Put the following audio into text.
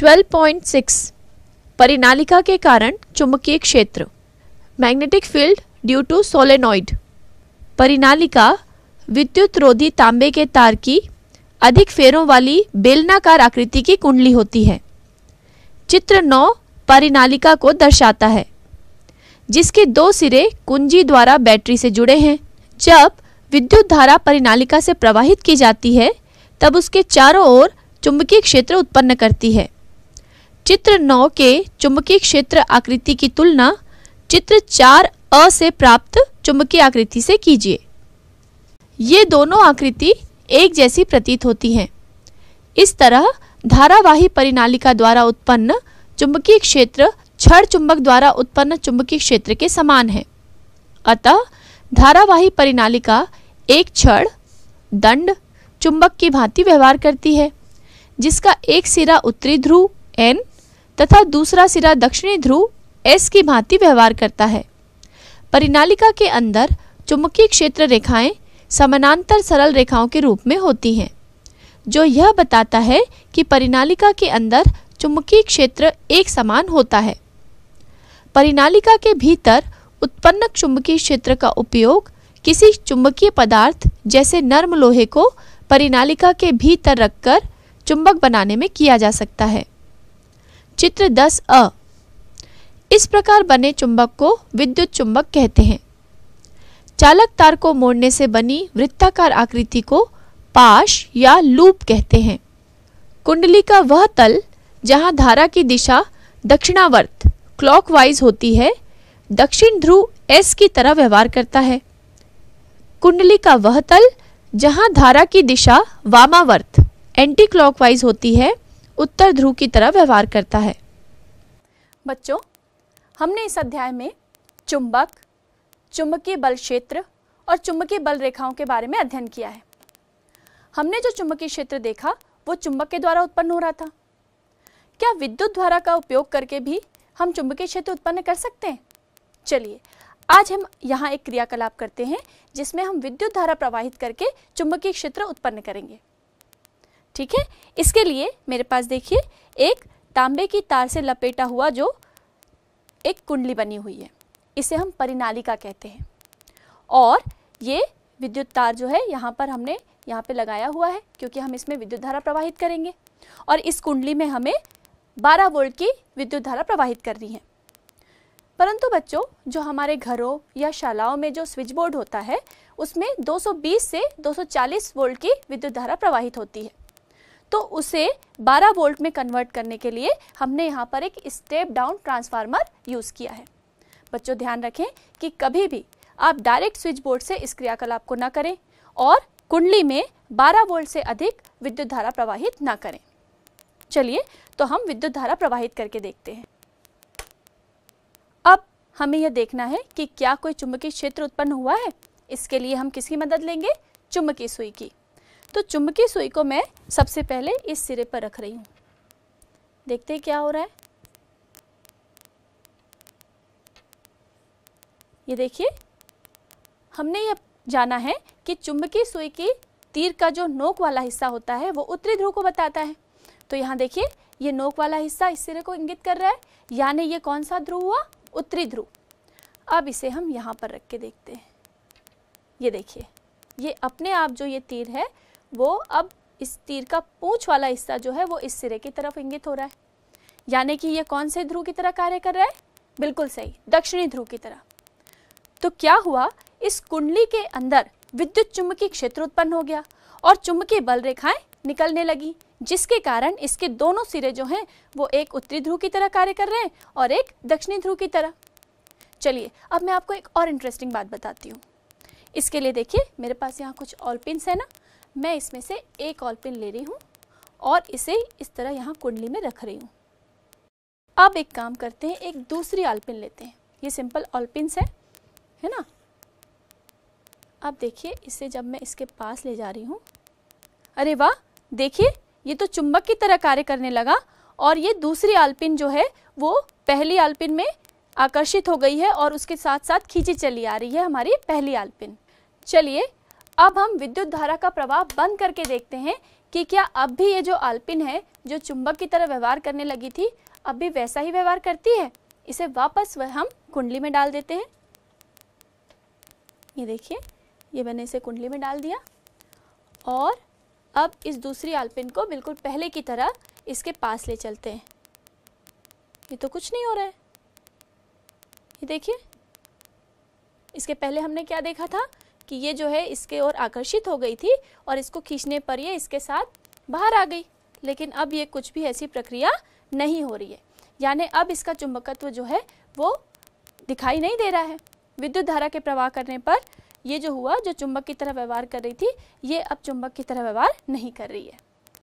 12.6 परिनालिका के कारण चुंबकीय क्षेत्र magnetic field due to solenoid परिनालिका विद्युत रोधी तांबे के तार की अधिक फेरों वाली बेलनाकार आकृति की कुंडली होती है चित्र नौ परिनालिका को दर्शाता है जिसके दो सिरे कुंजी द्वारा बैटरी से जुड़े हैं जब विद्युत धारा परिनालिका से प्रवाहित की जाती है तब उसके चारों ओर चुंबकीय क्षेत्र उत्पन्न करती है चित्र नौ के चुंबकीय क्षेत्र आकृति की तुलना चित्र चार अ से प्राप्त चुंबकीय आकृति से कीजिए ये दोनों आकृति एक जैसी प्रतीत होती हैं इस तरह धारावाही परिनालिका द्वारा उत्पन्न चुंबकीय क्षेत्र छड़ चुंबक द्वारा उत्पन्न चुंबकीय क्षेत्र के समान है अतः धारावाही परिनालिका एक छड़ दंड चुंबक की भांति व्यवहार करती है जिसका एक सिरा उत्तरी ध्रुव एन तथा दूसरा सिरा दक्षिणी ध्रुव एस की भांति व्यवहार करता है परिनालिका के अंदर चुंबकीय क्षेत्र रेखाएं समानांतर सरल रेखाओं के रूप में होती हैं जो यह बताता है कि परिनालिका के अंदर चुंबकीय क्षेत्र एक समान होता है परिनालिका के भीतर उत्पन्न चुंबकीय क्षेत्र का उपयोग किसी चुंबकीय पदार्थ जैसे नर्म लोहे को परिनालिका के भीतर रखकर चुंबक बनाने में किया जा सकता है चित्र दस अ इस प्रकार बने चुंबक को विद्युत चुंबक कहते हैं चालक तार को मोड़ने से बनी वृत्ताकार आकृति को पाश या लूप कहते हैं कुंडली का वह तल जहां धारा की दिशा दक्षिणावर्त क्लॉकवाइज होती है दक्षिण ध्रुव एस की तरह व्यवहार करता है कुंडली का वह तल जहां धारा की दिशा वामावर्त एंटी क्लॉकवाइज होती है उत्तर ध्रुव की तरह व्यवहार करता है बच्चों हमने इस अध्याय में चुंबक चुंबकीय बल क्षेत्र और चुंबकीय बल रेखाओं के बारे में अध्ययन किया है हमने जो चुंबकीय क्षेत्र देखा वो चुंबक के द्वारा उत्पन्न हो रहा था क्या विद्युत धारा का उपयोग करके भी हम चुंबकीय क्षेत्र उत्पन्न कर सकते हैं चलिए आज हम यहाँ एक क्रियाकलाप करते हैं जिसमें हम विद्युत धारा प्रवाहित करके चुंबकीय क्षेत्र उत्पन्न करेंगे ठीक है इसके लिए मेरे पास देखिए एक तांबे की तार से लपेटा हुआ जो एक कुंडली बनी हुई है इसे हम परिनालिका कहते हैं और ये विद्युत तार जो है यहाँ पर हमने यहाँ पे लगाया हुआ है क्योंकि हम इसमें विद्युत धारा प्रवाहित करेंगे और इस कुंडली में हमें 12 वोल्ट की विद्युत धारा प्रवाहित करनी है परंतु बच्चों जो हमारे घरों या शालाओं में जो स्विच बोर्ड होता है उसमें 220 से 240 वोल्ट की विद्युत धारा प्रवाहित होती है तो उसे 12 वोल्ट में कन्वर्ट करने के लिए हमने यहाँ पर एक स्टेप डाउन ट्रांसफार्मर यूज़ किया है बच्चों ध्यान रखें कि कभी भी आप डायरेक्ट स्विच बोर्ड से इस क्रियाकलाप को ना करें और कुंडली में 12 वोल्ट से अधिक विद्युत धारा प्रवाहित ना करें चलिए तो हम विद्युत धारा प्रवाहित करके देखते हैं अब हमें यह देखना है कि क्या कोई चुंबकीय क्षेत्र उत्पन्न हुआ है इसके लिए हम किसकी मदद लेंगे चुंबकीय सुई की तो चुंबकीय सुई को मैं सबसे पहले इस सिरे पर रख रही हूँ देखते हैं क्या हो रहा है ये देखिए हमने ये जाना है कि चुंबकीय सुई की तीर का जो नोक वाला हिस्सा होता है वो उत्तरी ध्रुव को बताता है तो यहाँ देखिए ये नोक वाला हिस्सा इस सिरे को इंगित कर रहा है यानी ये कौन सा ध्रुव हुआ उत्तरी ध्रुव अब इसे हम यहाँ पर रख के देखते हैं ये देखिए ये अपने आप जो ये तीर है वो अब इस तीर का पूछ वाला हिस्सा जो है वो इस सिरे की तरफ इंगित हो रहा है यानी कि ये कौन से ध्रुव की तरह कार्य कर रहा है बिल्कुल सही दक्षिणी ध्रुव की तरह तो क्या हुआ इस कुंडली के अंदर विद्युत चुंबकीय क्षेत्र उत्पन्न हो गया और चुंबकीय बल रेखाएं निकलने लगी जिसके कारण इसके दोनों सिरे जो हैं वो एक उत्तरी ध्रुव की तरह कार्य कर रहे हैं और एक दक्षिणी ध्रुव की तरह चलिए अब मैं आपको एक और इंटरेस्टिंग बात बताती हूँ इसके लिए देखिए मेरे पास यहाँ कुछ ऑल पिन है ना मैं इसमें से एक ऑल पिन ले रही हूँ और इसे इस तरह यहाँ कुंडली में रख रही हूँ अब एक काम करते हैं एक दूसरी ऑल पिन लेते हैं ये सिंपल ऑल पिन्स है है ना अब देखिए इसे जब मैं इसके पास ले जा रही हूँ अरे वाह देखिए ये तो चुंबक की तरह कार्य करने लगा और ये दूसरी आलपिन जो है वो पहली आलपिन में आकर्षित हो गई है और उसके साथ साथ खींची चली आ रही है हमारी पहली आलपिन चलिए अब हम विद्युत धारा का प्रवाह बंद करके देखते हैं कि क्या अब भी ये जो आलपिन है जो चुंबक की तरह व्यवहार करने लगी थी अब भी वैसा ही व्यवहार करती है इसे वापस वह हम कुंडली में डाल देते हैं ये देखिए ये मैंने इसे कुंडली में डाल दिया और अब इस दूसरी आलपिन को बिल्कुल पहले की तरह इसके पास ले चलते हैं ये तो कुछ नहीं हो रहा है ये देखिए इसके पहले हमने क्या देखा था कि ये जो है इसके ओर आकर्षित हो गई थी और इसको खींचने पर ये इसके साथ बाहर आ गई लेकिन अब ये कुछ भी ऐसी प्रक्रिया नहीं हो रही है यानी अब इसका चुंबकत्व जो है वो दिखाई नहीं दे रहा है विद्युत धारा के प्रवाह करने पर ये जो हुआ जो चुंबक की तरह व्यवहार कर रही थी ये अब चुंबक की तरह व्यवहार नहीं कर रही है